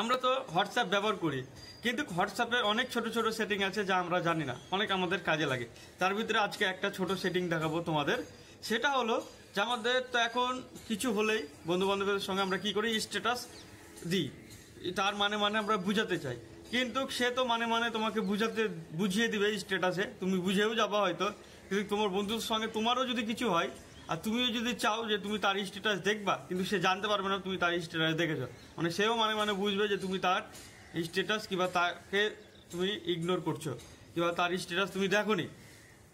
আমরা তো হোয়াটসঅ্যাপ ব্যবহার করি কিন্তু হোয়াটসঅ্যাপে অনেক ছোট ছোট সেটিং আছে যা আমরা জানি না অনেক আমাদের কাজে লাগে তার ভিতরে আজকে একটা ছোট সেটিং দেখাবো তোমাদের সেটা হলো যে আমাদের তো এখন কিছু হলেই বন্ধুবান্ধবের সঙ্গে আমরা কি করি স্ট্যাটাস দিই তার মানে মানে আমরা বুঝাতে চাই কিন্তু সে তো মানে মানে তোমাকে বুঝাতে বুঝিয়ে দিবে স্ট্যাটাসে তুমি বুঝেও যাবা হয়তো কিন্তু তোমার বন্ধুর সঙ্গে তোমারও যদি কিছু হয় আর তুমিও যদি চাও যে তুমি তার স্টেটাস দেখবা কিন্তু সে জানতে পারবে না তুমি তার স্টেটাস দেখেছো মানে সেও মানে মানে বুঝবে যে তুমি তার স্টেটাস কিংবা তাকে তুমি ইগনোর করছো কিংবা তার স্ট্যাটাস তুমি দেখো নি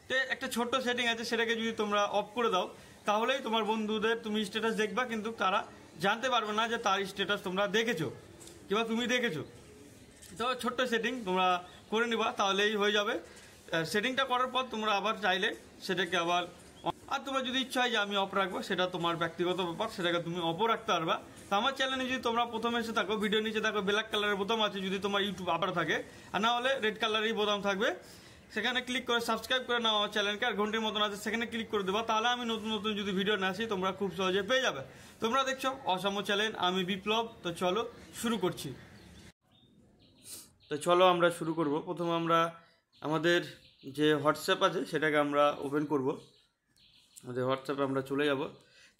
তো একটা ছোট্ট সেটিং আছে সেটাকে যদি তোমরা অফ করে দাও তাহলেই তোমার বন্ধুদের তুমি স্টেটাস দেখবা কিন্তু তারা জানতে পারবে না যে তার স্ট্যাটাস তোমরা দেখেছো কিংবা তুমি দেখেছো তো ছোট্ট সেটিং তোমরা করে নিবা তাহলেই হয়ে যাবে সেটিংটা করার পর তোমরা আবার চাইলে সেটাকে আবার আর তোমার যদি ইচ্ছা হয় যে আমি অফ রাখবো সেটা তোমার ব্যক্তিগত ব্যাপার সেটাকে তুমি অপ রাখতে পারবা তো আমার চ্যানেলে যদি তোমরা প্রথমে এসে থাকো ভিডিও নিচে থাকো ব্ল্যাক কালারের বোতাম আছে যদি তোমার ইউটিউব আবার থাকে আর না হলে রেড কালারেরই বোতাম থাকবে সেখানে ক্লিক করে সাবস্ক্রাইব করে নাও আমার চ্যানেলকে আর ঘন্টির মতন আছে সেখানে ক্লিক করে দেবা তাহলে আমি নতুন নতুন যদি ভিডিও না আসি তোমরা খুব সহজে পেয়ে যাবে তোমরা দেখছো অসম চ্যানেল আমি বিপ্লব তো চলো শুরু করছি তো চলো আমরা শুরু করব প্রথমে আমরা আমাদের যে হোয়াটসঅ্যাপ আছে সেটাকে আমরা ওপেন করব যে হোয়াটসঅ্যাপে আমরা চলে যাব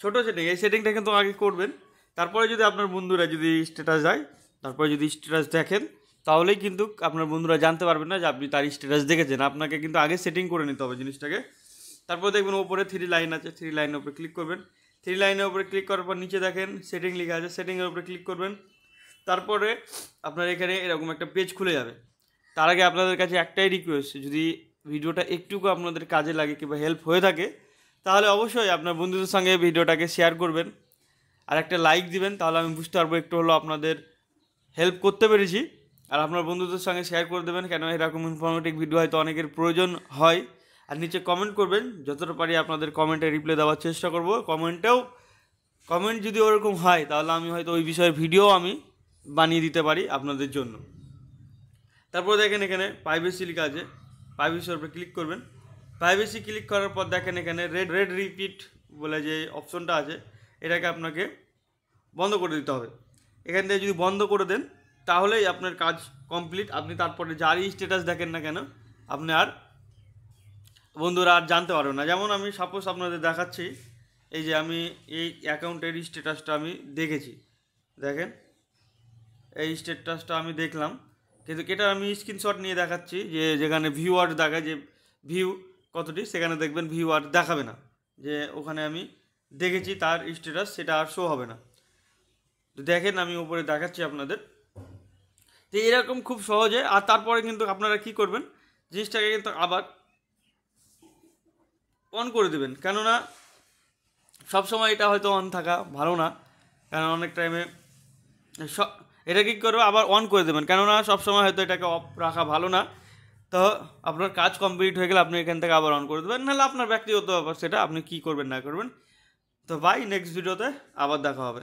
ছোট সেটিং এই সেটিংটা কিন্তু আগে করবেন তারপরে যদি আপনার বন্ধুরা যদি স্ট্যাটাস যায় তারপরে যদি স্ট্যাটাস দেখেন তাহলেই কিন্তু আপনার বন্ধুরা জানতে পারবেন না যে আপনি তার স্ট্যাটাস দেখেছেন আপনাকে কিন্তু আগে সেটিং করে নিতে হবে জিনিসটাকে তারপর দেখবেন ওপরে থ্রি লাইন আছে থ্রি লাইনের উপরে ক্লিক করবেন থ্রি লাইনের উপরে ক্লিক করার পর নিচে দেখেন সেটিং লেখা আছে সেটিংয়ের উপরে ক্লিক করবেন তারপরে আপনার এখানে এরকম একটা পেজ খুলে যাবে তার আগে আপনাদের কাছে একটাই রিকোয়েস্ট যদি ভিডিওটা একটুকু আপনাদের কাজে লাগে কিংবা হেল্প হয়ে থাকে তাহলে অবশ্যই আপনার বন্ধুদের সঙ্গে ভিডিওটাকে শেয়ার করবেন আর একটা লাইক দিবেন তাহলে আমি বুঝতে পারবো একটু হলো আপনাদের হেল্প করতে পেরেছি আর আপনার বন্ধুদের সঙ্গে শেয়ার করে দেবেন কেন এরকম ইনফরমেটিভ ভিডিও হয়তো অনেকের প্রয়োজন হয় আর নিচে কমেন্ট করবেন যতটা পারি আপনাদের কমেন্টে রিপ্লাই দেওয়ার চেষ্টা করব কমেন্টেও কমেন্ট যদি ওরকম হয় তাহলে আমি হয়তো ওই বিষয়ে ভিডিও আমি বানিয়ে দিতে পারি আপনাদের জন্য তারপরে দেখেন এখানে প্রাইভেসি লিখা আছে প্রাইভেসির উপরে ক্লিক করবেন প্রাইভেসি ক্লিক করার পর দেখেন এখানে রেড রেড রিপিট বলে যে অপশনটা আছে এটাকে আপনাকে বন্ধ করে দিতে হবে এখান থেকে যদি বন্ধ করে দেন তাহলেই আপনার কাজ কমপ্লিট আপনি তারপরে যারই স্ট্যাটাস দেখেন না কেন আপনি আর বন্ধুরা আর জানতে পারবেন না যেমন আমি সাপোজ আপনাদের দেখাচ্ছি এই যে আমি এই অ্যাকাউন্টের স্ট্যাটাসটা আমি দেখেছি দেখেন এই স্ট্যাটাসটা আমি দেখলাম কিন্তু এটা আমি স্ক্রিনশট নিয়ে দেখাচ্ছি যে যেখানে ভিউয়ার্স দেখায় যে ভিউ কতটি সেখানে দেখবেন ভিউ আর দেখাবে না যে ওখানে আমি দেখেছি তার স্টেটাস সেটা আর শো হবে না তো দেখেন আমি উপরে দেখাচ্ছি আপনাদের তো এরকম খুব সহজে আর তারপরে কিন্তু আপনারা কি করবেন জিনিসটাকে কিন্তু আবার অন করে দেবেন কেননা সবসময় এটা হয়তো অন থাকা ভালো না কারণ অনেক টাইমে এটা কী করবে আবার অন করে দেবেন কেননা সবসময় হয়তো এটাকে অফ রাখা ভালো না তো আপনার কাজ কমপ্লিট হয়ে গেলে আপনি এখান থেকে আবার অন করে দেবেন নাহলে আপনার ব্যক্তিগত ব্যাপার সেটা আপনি কী করবেন না করবেন তো বাই নেক্সট ভিডিওতে আবার দেখা হবে